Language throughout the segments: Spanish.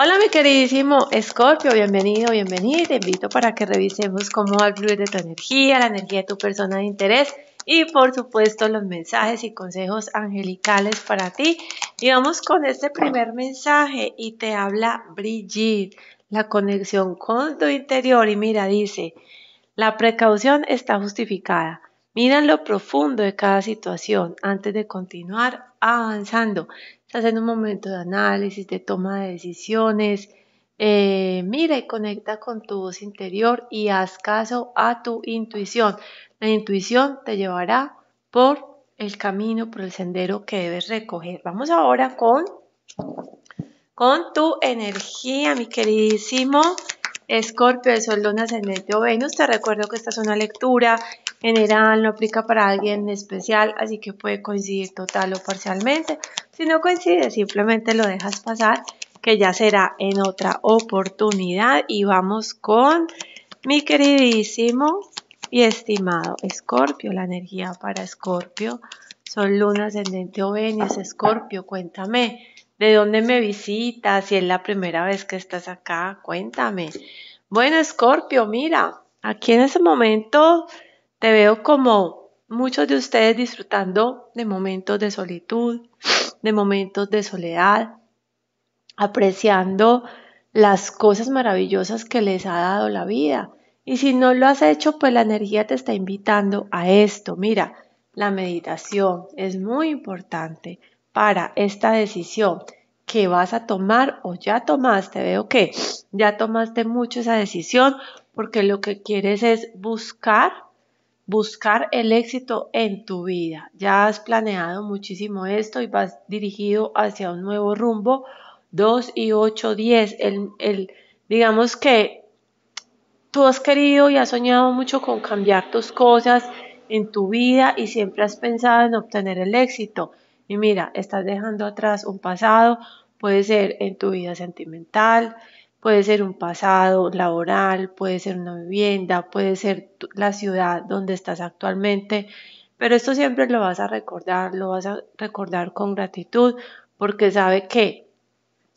Hola mi queridísimo Escorpio, bienvenido, bienvenido, Te invito para que revisemos cómo va a fluir de tu energía, la energía de tu persona de interés y por supuesto los mensajes y consejos angelicales para ti. Y vamos con este primer mensaje y te habla Brigitte, la conexión con tu interior y mira, dice, la precaución está justificada. Mira lo profundo de cada situación antes de continuar avanzando. Estás en un momento de análisis, de toma de decisiones. Eh, mira y conecta con tu voz interior y haz caso a tu intuición. La intuición te llevará por el camino, por el sendero que debes recoger. Vamos ahora con, con tu energía, mi queridísimo Escorpio de Sol, Luna, o Venus, te recuerdo que esta es una lectura general, no aplica para alguien especial, así que puede coincidir total o parcialmente. Si no coincide, simplemente lo dejas pasar, que ya será en otra oportunidad. Y vamos con mi queridísimo y estimado Escorpio, la energía para Escorpio. Son luna ascendente o Venus, Escorpio, cuéntame. ¿De dónde me visitas? Si es la primera vez que estás acá, cuéntame. Bueno, Escorpio, mira, aquí en ese momento te veo como muchos de ustedes disfrutando de momentos de solitud, de momentos de soledad, apreciando las cosas maravillosas que les ha dado la vida. Y si no lo has hecho, pues la energía te está invitando a esto. Mira, la meditación es muy importante para esta decisión que vas a tomar o ya tomaste. Veo que ya tomaste mucho esa decisión porque lo que quieres es buscar buscar el éxito en tu vida. Ya has planeado muchísimo esto y vas dirigido hacia un nuevo rumbo. 2 y 8, 10. El, digamos que tú has querido y has soñado mucho con cambiar tus cosas en tu vida y siempre has pensado en obtener el éxito. Y mira, estás dejando atrás un pasado, puede ser en tu vida sentimental, Puede ser un pasado laboral, puede ser una vivienda, puede ser la ciudad donde estás actualmente, pero esto siempre lo vas a recordar, lo vas a recordar con gratitud porque sabe que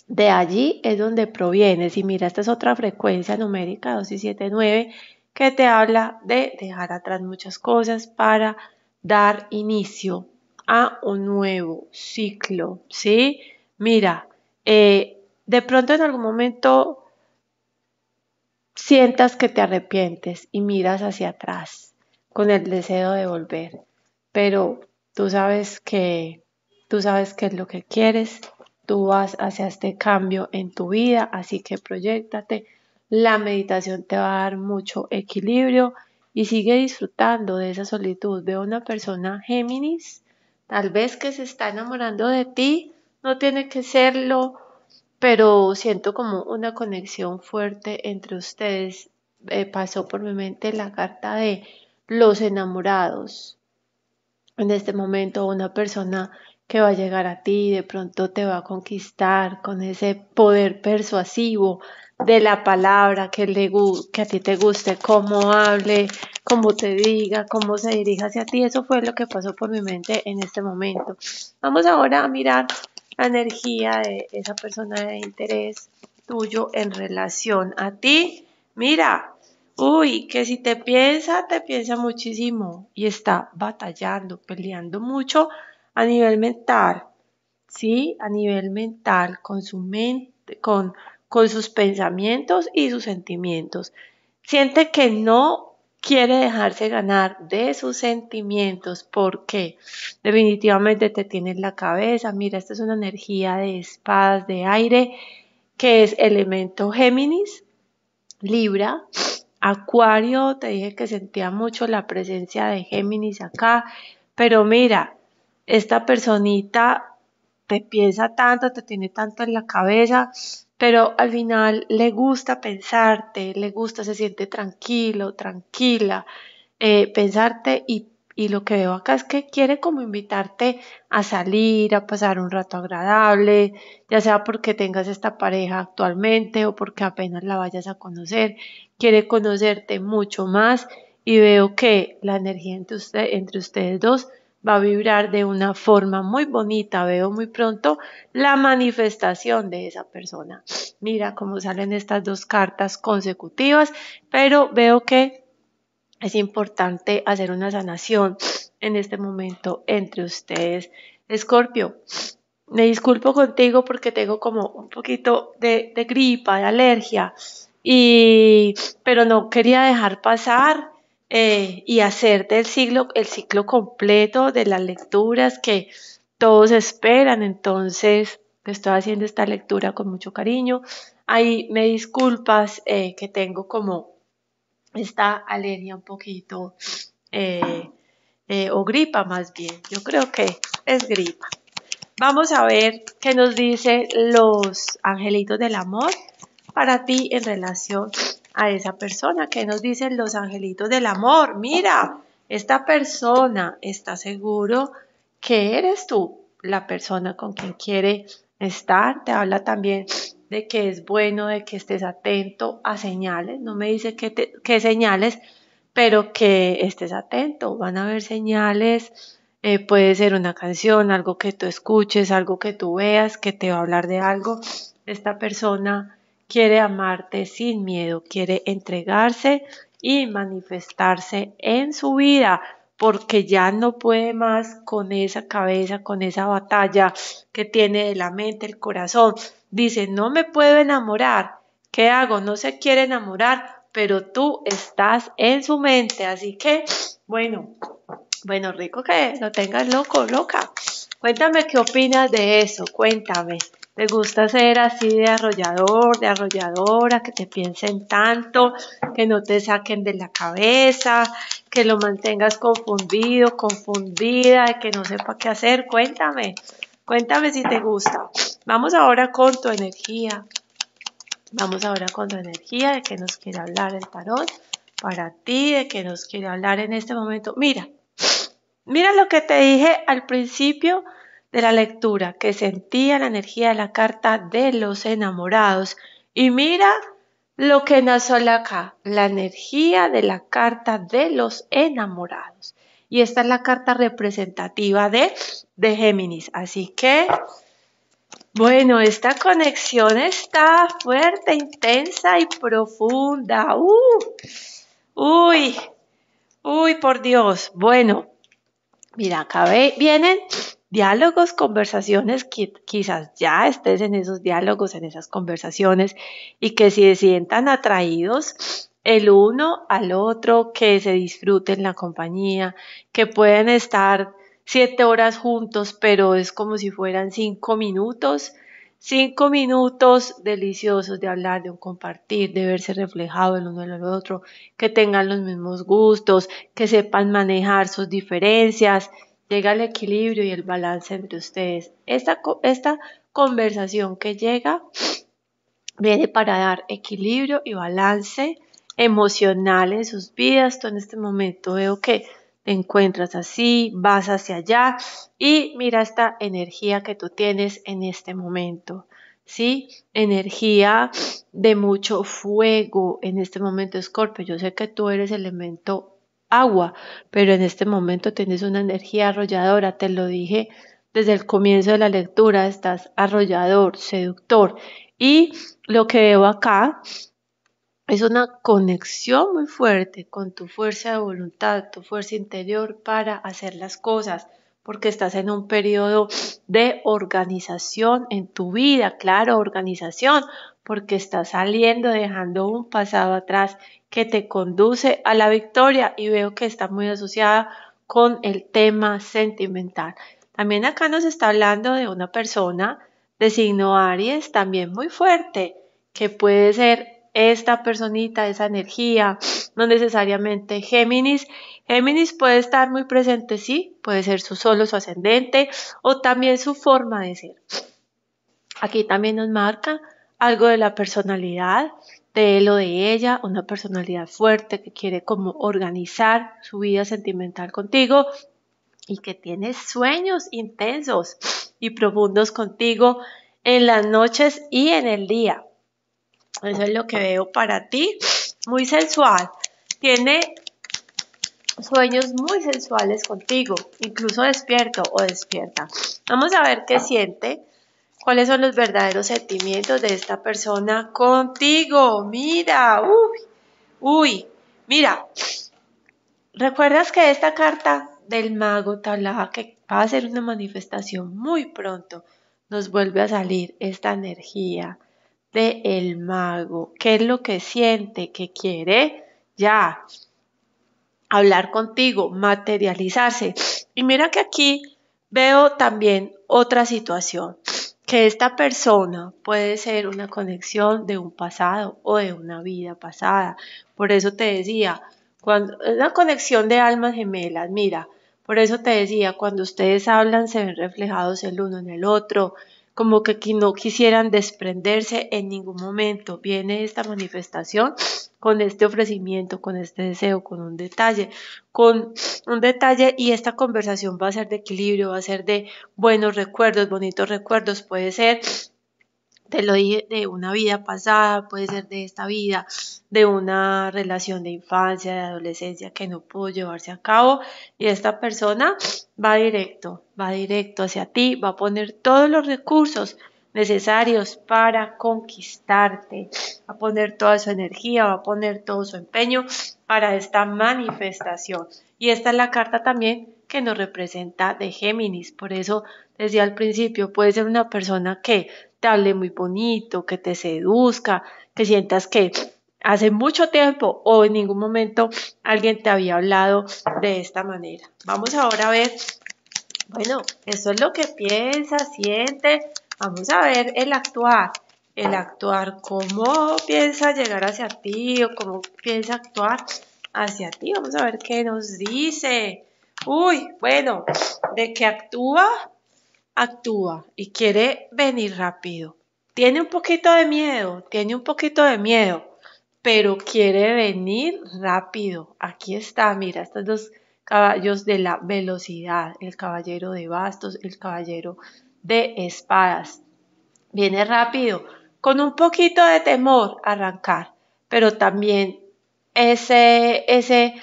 de allí es donde provienes. Y mira, esta es otra frecuencia numérica 279 que te habla de dejar atrás muchas cosas para dar inicio a un nuevo ciclo, ¿sí? Mira, eh, de pronto en algún momento sientas que te arrepientes y miras hacia atrás con el deseo de volver, pero tú sabes que tú sabes que es lo que quieres, tú vas hacia este cambio en tu vida, así que proyectate. La meditación te va a dar mucho equilibrio y sigue disfrutando de esa solitud. Veo una persona Géminis, tal vez que se está enamorando de ti, no tiene que serlo, pero siento como una conexión fuerte entre ustedes. pasó por mi mente la carta de los enamorados. En este momento una persona que va a llegar a ti, de pronto te va a conquistar con ese poder persuasivo de la palabra que, que a ti te guste, cómo hable, cómo te diga, cómo se dirija hacia ti. Eso fue lo que pasó por mi mente en este momento. Vamos ahora a mirar energía de esa persona de interés tuyo en relación a ti. Mira, uy, que si te piensa, te piensa muchísimo y está batallando, peleando mucho a nivel mental, ¿sí? A nivel mental, con su mente, con, con sus pensamientos y sus sentimientos. Siente que no quiere dejarse ganar de sus sentimientos porque definitivamente te tiene en la cabeza, mira, esta es una energía de espadas, de aire, que es elemento Géminis, Libra, Acuario, te dije que sentía mucho la presencia de Géminis acá, pero mira, esta personita te piensa tanto, te tiene tanto en la cabeza pero al final le gusta pensarte, le gusta, se siente tranquilo, tranquila, eh, pensarte y, lo que veo acá es que quiere como invitarte a salir, a pasar un rato agradable, ya sea porque tengas esta pareja actualmente o porque apenas la vayas a conocer, quiere conocerte mucho más y veo que la energía entre ustedes dos va a vibrar de una forma muy bonita. Veo muy pronto la manifestación de esa persona. Mira cómo salen estas dos cartas consecutivas, pero veo que es importante hacer una sanación en este momento entre ustedes. Escorpio, me disculpo contigo porque tengo como un poquito de, gripa, de alergia, y, pero no quería dejar pasar eh, y hacerte el ciclo, el ciclo completo de las lecturas que todos esperan. Entonces, estoy haciendo esta lectura con mucho cariño. Ahí me disculpas eh, que tengo como esta alergia un poquito eh, o gripa más bien. Yo creo que es gripa. Vamos a ver qué nos dicen los angelitos del amor para ti en relación a esa persona. que nos dicen los angelitos del amor? Mira, esta persona está seguro que eres tú la persona con quien quiere estar. Te habla también de que es bueno, de que estés atento a señales. No me dice qué, señales, pero que estés atento. Van a haber señales. Eh, puede ser una canción, algo que tú escuches, algo que tú veas, que te va a hablar de algo. Esta persona quiere amarte sin miedo, quiere entregarse y manifestarse en su vida porque ya no puede más con esa cabeza, con esa batalla que tiene de la mente, el corazón. Dice, no me puedo enamorar. ¿Qué hago? No se quiere enamorar, pero tú estás en su mente. Así que, bueno, bueno, rico que lo tengas loco, loca. Cuéntame qué opinas de eso, cuéntame te gusta ser así de arrollador, de arrolladora, que te piensen tanto, que no te saquen de la cabeza, que lo mantengas confundido, confundida, que no sepa qué hacer. Cuéntame, cuéntame si te gusta. Vamos ahora con tu energía. Vamos ahora con tu energía, de que nos quiere hablar el tarot para ti, de que nos quiere hablar en este momento. Mira, mira lo que te dije al principio de la lectura que sentía la energía de la carta de los enamorados. Y mira lo que nació acá, la energía de la carta de los enamorados. Y esta es la carta representativa de, de Géminis. Así que, bueno, esta conexión está fuerte, intensa y profunda. ¡Uh! uy, uy, por Dios. Bueno, mira, acá vienen diálogos, conversaciones, que quizás ya estés en esos diálogos, en esas conversaciones, y que se sientan atraídos el uno al otro, que se disfruten la compañía, que pueden estar siete horas juntos, pero es como si fueran cinco minutos, cinco minutos deliciosos de hablar, de un compartir, de verse reflejado el uno en el otro, que tengan los mismos gustos, que sepan manejar sus diferencias, llega el equilibrio y el balance entre ustedes. Esta, esta conversación que llega viene para dar equilibrio y balance emocional en sus vidas. Tú en este momento veo que te encuentras así, vas hacia allá y mira esta energía que tú tienes en este momento. ¿Sí? Energía de mucho fuego en este momento, Scorpio. Yo sé que tú eres elemento agua, pero en este momento tienes una energía arrolladora, te lo dije desde el comienzo de la lectura, estás arrollador, seductor. Y lo que veo acá es una conexión muy fuerte con tu fuerza de voluntad, tu fuerza interior para hacer las cosas, porque estás en un periodo de organización en tu vida, claro, organización, porque estás saliendo, dejando un pasado atrás que te conduce a la victoria y veo que está muy asociada con el tema sentimental. También acá nos está hablando de una persona de signo Aries, también muy fuerte, que puede ser esta personita, esa energía, no necesariamente Géminis. Géminis puede estar muy presente, sí, puede ser su solo, su ascendente o también su forma de ser. Aquí también nos marca algo de la personalidad, de lo de ella, una personalidad fuerte que quiere como organizar su vida sentimental contigo y que tiene sueños intensos y profundos contigo en las noches y en el día. Eso es lo que veo para ti. Muy sensual. Tiene sueños muy sensuales contigo, incluso despierto o despierta. Vamos a ver qué siente ¿Cuáles son los verdaderos sentimientos de esta persona contigo? Mira, uy, uy, mira. ¿Recuerdas que esta carta del mago Talá, que va a ser una manifestación muy pronto, nos vuelve a salir esta energía del mago? ¿Qué es lo que siente, que quiere? Ya, hablar contigo, materializarse. Y mira que aquí veo también otra situación que esta persona puede ser una conexión de un pasado o de una vida pasada. Por eso te decía, cuando una conexión de almas gemelas, mira, por eso te decía, cuando ustedes hablan se ven reflejados el uno en el otro, como que no quisieran desprenderse en ningún momento. Viene esta manifestación con este ofrecimiento, con este deseo, con un detalle, con un detalle y esta conversación va a ser de equilibrio, va a ser de buenos recuerdos, bonitos recuerdos, puede ser te lo dije, de una vida pasada, puede ser de esta vida, de una relación de infancia, de adolescencia que no pudo llevarse a cabo y esta persona va directo, va directo hacia ti, va a poner todos los recursos necesarios para conquistarte, va a poner toda su energía, va a poner todo su empeño para esta manifestación. Y esta es la carta también que nos representa de Géminis. Por eso decía al principio, puede ser una persona que te hable muy bonito, que te seduzca, que sientas que hace mucho tiempo o en ningún momento alguien te había hablado de esta manera. Vamos ahora a ver, bueno, eso es lo que piensa, siente, vamos a ver el actuar, el actuar, cómo piensa llegar hacia ti o cómo piensa actuar hacia ti. Vamos a ver qué nos dice. Uy, bueno, de qué actúa, actúa y quiere venir rápido. Tiene un poquito de miedo, tiene un poquito de miedo, pero quiere venir rápido. Aquí está, mira, estos dos caballos de la velocidad, el caballero de bastos, el caballero de espadas. Viene rápido, con un poquito de temor arrancar, pero también ese, ese,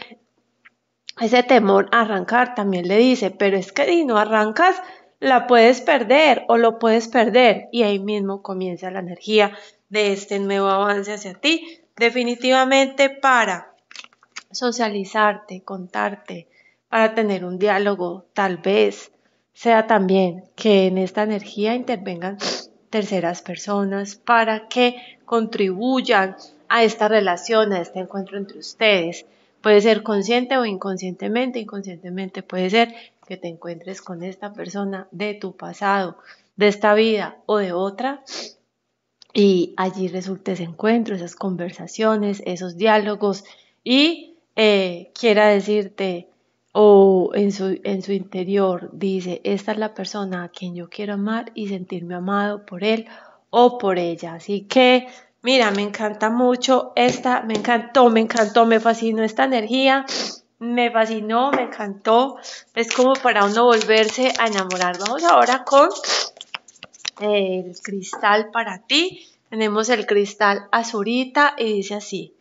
ese temor a arrancar también le dice, pero es que si no arrancas, la puedes perder o lo puedes perder y ahí mismo comienza la energía de este nuevo avance hacia ti. Definitivamente para socializarte, contarte, para tener un diálogo, tal vez sea también que en esta energía intervengan terceras personas para que contribuyan a esta relación, a este encuentro entre ustedes. Puede ser consciente o inconscientemente, inconscientemente puede ser que te encuentres con esta persona de tu pasado, de esta vida o de otra. Y allí resulte ese encuentro, esas conversaciones, esos diálogos y eh, quiera decirte o en su, en su interior dice, esta es la persona a quien yo quiero amar y sentirme amado por él o por ella. Así que, mira, me encanta mucho esta, me encantó, me encantó, me fascinó esta energía me fascinó, me encantó. Es como para uno volverse a enamorar. Vamos ahora con el cristal para ti. Tenemos el cristal azurita y dice así.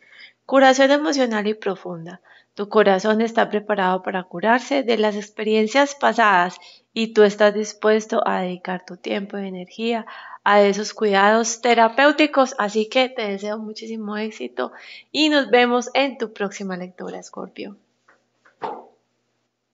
Curación emocional y profunda. Tu corazón está preparado para curarse de las experiencias pasadas y tú estás dispuesto a dedicar tu tiempo y energía a esos cuidados terapéuticos. Así que te deseo muchísimo éxito y nos vemos en tu próxima lectura, Scorpio.